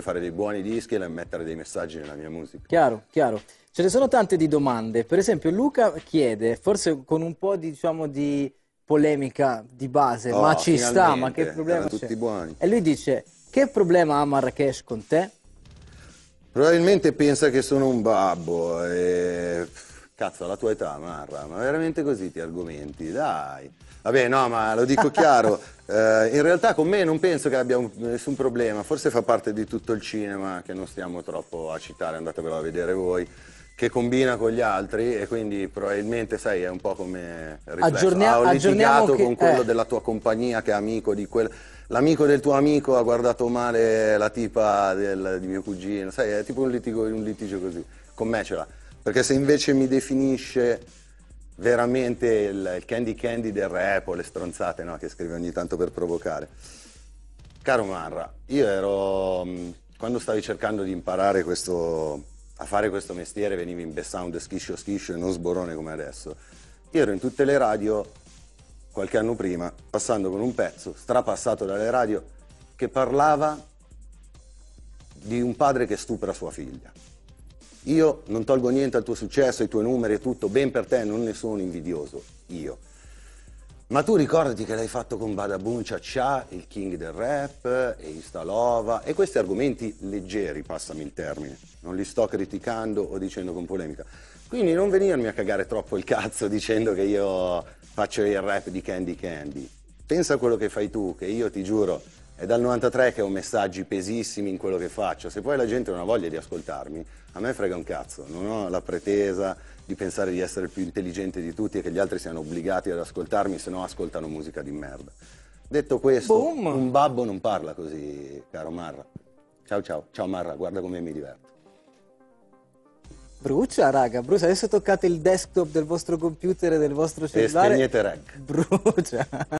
fare dei buoni dischi e mettere dei messaggi nella mia musica. Chiaro, chiaro. Ce ne sono tante di domande. Per esempio, Luca chiede, forse con un po' di, diciamo, di polemica di base, oh, ma ci sta, ma che problema c'è? buoni. E lui dice, che problema ha Marrakesh con te? Probabilmente pensa che sono un babbo e Cazzo, alla tua età, Marra, ma veramente così ti argomenti, dai. Vabbè, no, ma lo dico chiaro, eh, in realtà con me non penso che abbia un, nessun problema, forse fa parte di tutto il cinema che non stiamo troppo a citare, andatevelo a vedere voi che combina con gli altri e quindi probabilmente sai è un po' come Aggiornia- ah, ho litigato che, con quello eh. della tua compagnia che è amico di quel l'amico del tuo amico ha guardato male la tipa del, di mio cugino sai è tipo un, litigo, un litigio così con me ce l'ha perché se invece mi definisce veramente il, candy candy del rap o le stronzate no, che scrive ogni tanto per provocare. Caro Marra, io ero... Mm, quando stavi cercando di imparare questo, a fare questo mestiere, venivi in best sound schiscio schiscio e non sborone come adesso. Io ero in tutte le radio qualche anno prima, passando con un pezzo strapassato dalle radio che parlava di un padre che stupra sua figlia. Io non tolgo niente al tuo successo, ai tuoi numeri e tutto, ben per te, non ne sono invidioso, io. Ma tu ricordati che l'hai fatto con Badabun Cha Cha, il king del rap, e Instalova, e questi argomenti leggeri, passami il termine, non li sto criticando o dicendo con polemica. Quindi non venirmi a cagare troppo il cazzo dicendo che io faccio il rap di Candy Candy. Pensa a quello che fai tu, che io ti giuro, è dal 93 che ho messaggi pesissimi in quello che faccio. Se poi la gente non ha voglia di ascoltarmi, a me frega un cazzo. Non ho la pretesa di pensare di essere più intelligente di tutti e che gli altri siano obbligati ad ascoltarmi, se no ascoltano musica di merda. Detto questo, Boom. un babbo non parla così, caro Marra. Ciao ciao, ciao Marra, guarda come mi diverto. Brucia, raga, brucia. Adesso toccate il desktop del vostro computer e del vostro cellulare. E spegnete rec. Brucia.